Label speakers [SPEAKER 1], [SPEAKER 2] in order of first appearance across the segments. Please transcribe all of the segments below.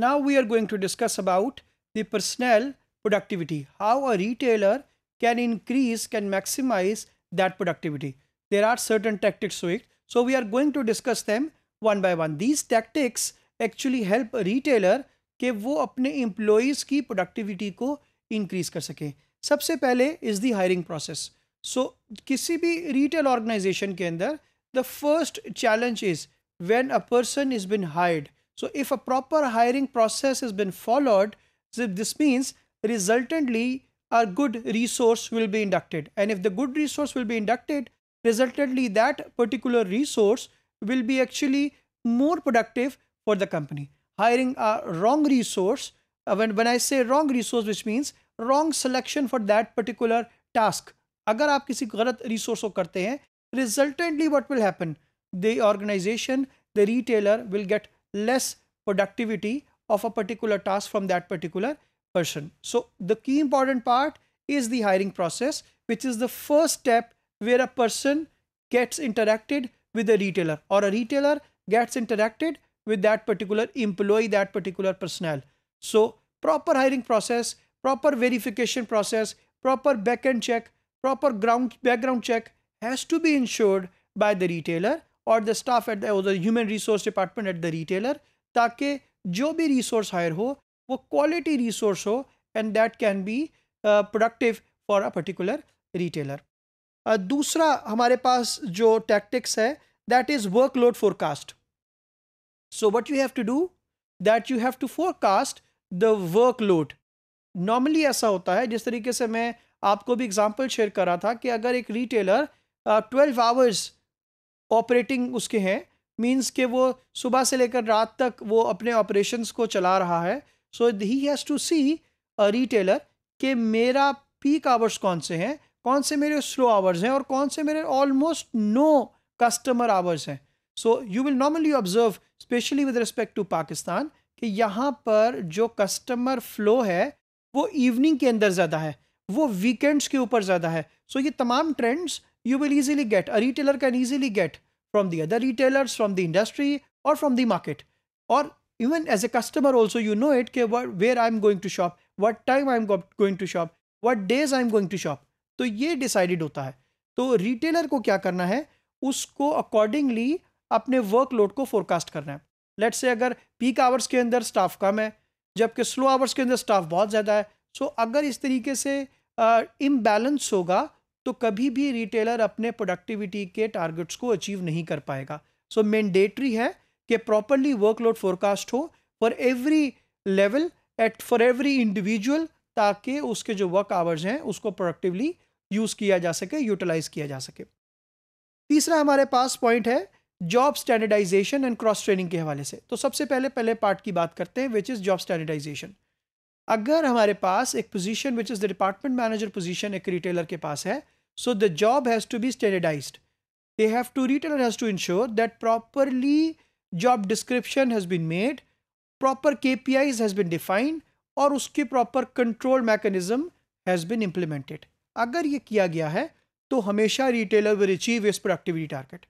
[SPEAKER 1] Now we are going to discuss about the personnel productivity, how a retailer can increase, can maximize that productivity. There are certain tactics to it. So we are going to discuss them one by one. These tactics actually help a retailer कि वो अपने employees की productivity को increase कर सकें सबसे पहले is the hiring process. So किसी भी retail organisation के अंदर the first challenge is when a person is been hired. So if a proper hiring process has been followed, this means resultantly a good resource will be inducted. And if the good resource will be inducted, resultantly that particular resource will be actually more productive for the company. Hiring a wrong resource, uh, when, when I say wrong resource, which means wrong selection for that particular task. अगर आप किसी गलत resource करते हैं resultantly what will happen the organization the retailer will get less productivity of a particular task from that particular person. So the key important part is the hiring process, which is the first step where a person gets interacted with a retailer or a retailer gets interacted with that particular employee, that particular personnel. So proper hiring process, proper verification process, proper backend check, proper ground background check has to be ensured by the retailer और the staff at the human resource department at the retailer ताकि जो भी resource hire हो वो quality resource हो and that can be productive for a particular retailer दूसरा हमारे पास जो टैक्टिक्स है that is work load forecast so what you have to do that you have to forecast the work load normally ऐसा होता है जिस तरीके से मैं आपको भी एग्जाम्पल शेयर करा था कि अगर एक रिटेलर ट्वेल्व आवर्स ऑपरेटिंग उसके हैं मीन्स के वो सुबह से लेकर रात तक वो अपने ऑपरेशंस को चला रहा है so he has to see a retailer कि मेरा पीक आवर्स कौन से हैं कौन से मेरे स्लो आवर्स हैं और कौन से मेरे ऑलमोस्ट नो कस्टमर आवर्स हैं so you will normally observe specially with respect to Pakistan कि यहाँ पर जो कस्टमर फ्लो है वो इवनिंग के अंदर ज़्यादा है वो वीकेंड्स के ऊपर ज़्यादा है सो so, ये तमाम trends you will easily get. A retailer can easily get from the other retailers, from the industry, or from the market. Or even as a customer, also you know it ke where I'm going to shop, what time I'm going to shop, what days I'm going to shop. to ye decided hota hai to retailer ko kya karna hai usko accordingly apne workload ko forecast karna hai let's say agar peak hours ke andar staff kam hai jabki slow hours ke andar staff bahut zyada hai so, agar is tarike se imbalance uh, होगा तो कभी भी retailer अपने productivity के targets को achieve नहीं कर पाएगा सो मैंडेटरी है कि प्रॉपरली वर्कलोड फोरकास्ट हो for every level at for every individual ताकि उसके जो वर्क आवर्स हैं उसको प्रोडक्टिवली यूज़ किया जा सके यूटिलाइज किया जा सके तीसरा हमारे पास पॉइंट है job standardization and cross training के हवाले से तो सबसे पहले पहले पार्ट की बात करते हैं विच इज़ जॉब स्टैंडर्डाइजेशन अगर हमारे पास एक position which is the department manager position एक रिटेलर के पास है so the job has to be have to retailer has to ensure that properly job description has been made proper KPIs has been defined और उसके proper control mechanism has been implemented अगर ये किया गया है तो हमेशा retailer will achieve इस प्रोडक्टिविटी टारगेट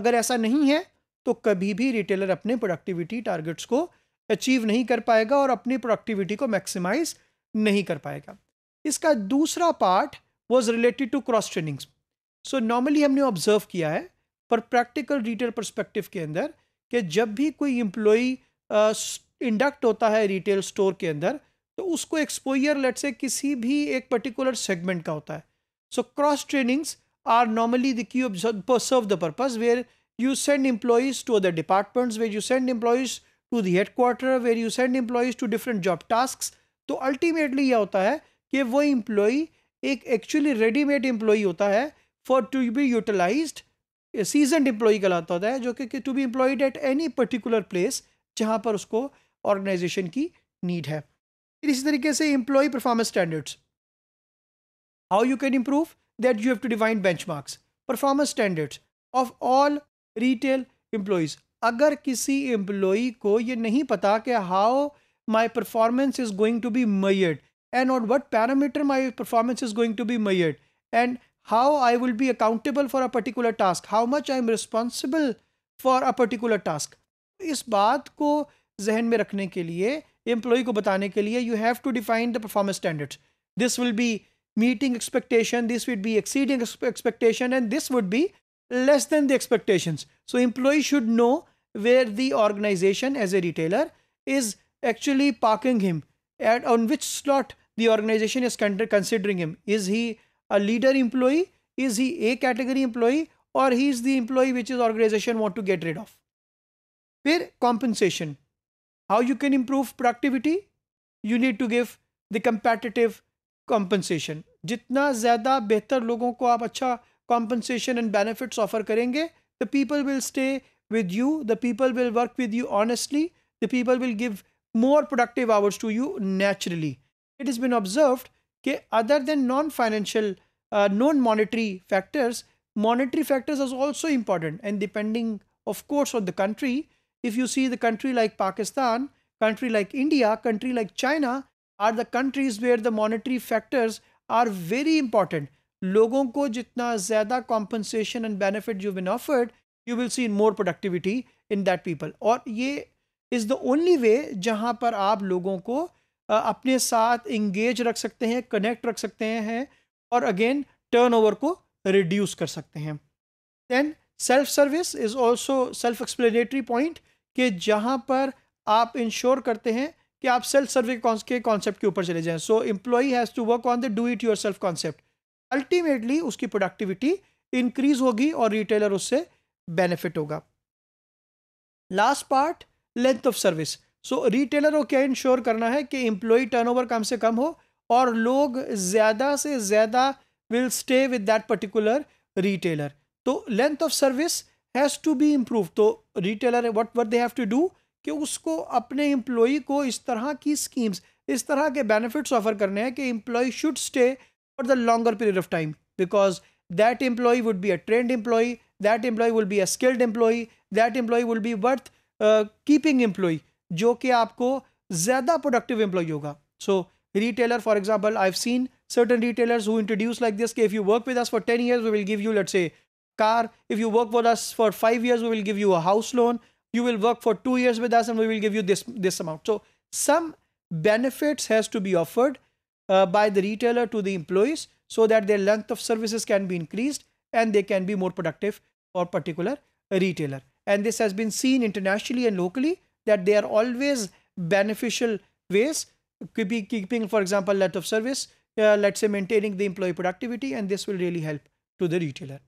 [SPEAKER 1] अगर ऐसा नहीं है तो कभी भी रिटेलर अपने प्रोडक्टिविटी टारगेट्स को अचीव नहीं कर पाएगा और अपनी प्रोडक्टिविटी को मैक्सिमाइज नहीं कर पाएगा इसका दूसरा part was related to cross trainings so normally हमने ऑब्जर्व किया है पर प्रैक्टिकल रिटेल परस्पेक्टिव के अंदर कि जब भी कोई एम्प्लॉई इंडक्ट होता है रिटेल स्टोर के अंदर तो उसको एक्सपोयर लेट से किसी भी एक पर्टिकुलर सेगमेंट का होता है so cross trainings are normally the observe serve the purpose where you send employees to other departments where you send employees to the head quarter where you send employees to different job task तो ultimately यह होता है कि वो employee एक actually readymade employee होता है for to be utilize season employee कहलाता होता है जो कि to be employed at any particular place जहाँ पर उसको ऑर्गेनाइजेशन की नीड है इसी तरीके से employ performance standards how you can improve that you have to define benchmarks performance standards of all retail employees अगर किसी एम्प्लॉई को ये नहीं पता कि how my performance is going to be made and on what parameter my performance is going to be made and how I will be accountable for a particular task how much I am responsible for a particular task इस बात को जहन में रखने के लिए employee को बताने के लिए you have to define the performance standards this will be meeting expectation this would be exceeding expectation and this would be less than the expectations so employee should know where the organization as a retailer is actually parking him and on which slot the organization is considering him is he a leader employee is he a category employee or he is the employee which his organization want to get rid of Then compensation how you can improve productivity you need to give the competitive compensation Jitna zada better logon ko आप acha compensation and benefits offer karenge, the people will stay with you. The people will work with you honestly. The people will give more productive hours to you naturally. It has been observed that other than non-financial, uh, non-monetary factors, monetary factors are also important. And depending, of course, on the country, if you see the country like Pakistan, country like India, country like China, are the countries where the monetary factors are very important. लोगों को जितना ज़्यादा and benefit you've been offered. You will see more productivity in that people और ये is the only way जहाँ पर आप लोगों को अपने साथ इंगेज रख सकते हैं कनेक्ट रख सकते हैं और अगेन टर्नओवर को रिड्यूस कर सकते हैं then self service is also self explanatory point कि जहाँ पर आप इंश्योर करते हैं कि आप सेल्फ सर्विस के कॉन्सेप्ट के ऊपर चले जाएं so employee has to work on the do it yourself concept ultimately उसकी प्रोडक्टिविटी इंक्रीज होगी और रिटेलर उससे बेनिफिट होगा last part length of service so retailer को क्या इंश्योर करना है कि एम्प्लॉय टर्नओवर कम से कम हो और लोग ज़्यादा से ज़्यादा will stay with that particular retailer तो length of service has to be improve तो retailer what what they have to do कि उसको अपने एम्प्लॉय को इस तरह की स्कीम्स इस तरह के बेनिफिट्स ऑफर करने हैं कि employee should stay for the longer period of time because that employee would be a trained employee that employee will be a skilled employee that employee will be worth uh, keeping employee जो कि आपको ज़्यादा productive employee. होगा so retailer for example I have certain retailers who introduce like this if you work with us for 10 years we will give you let's say car if you work with us for 5 years we will give you a house loan you will work for 2 years with us and we will give you this this amount so some benefits has to be offered uh, by the retailer to the employees so that their length of services can be increased and they can be more productive for particular retailer. And this has been seen internationally and locally that they are always beneficial ways, could be keeping, for example, let of service, uh, let's say maintaining the employee productivity, and this will really help to the retailer.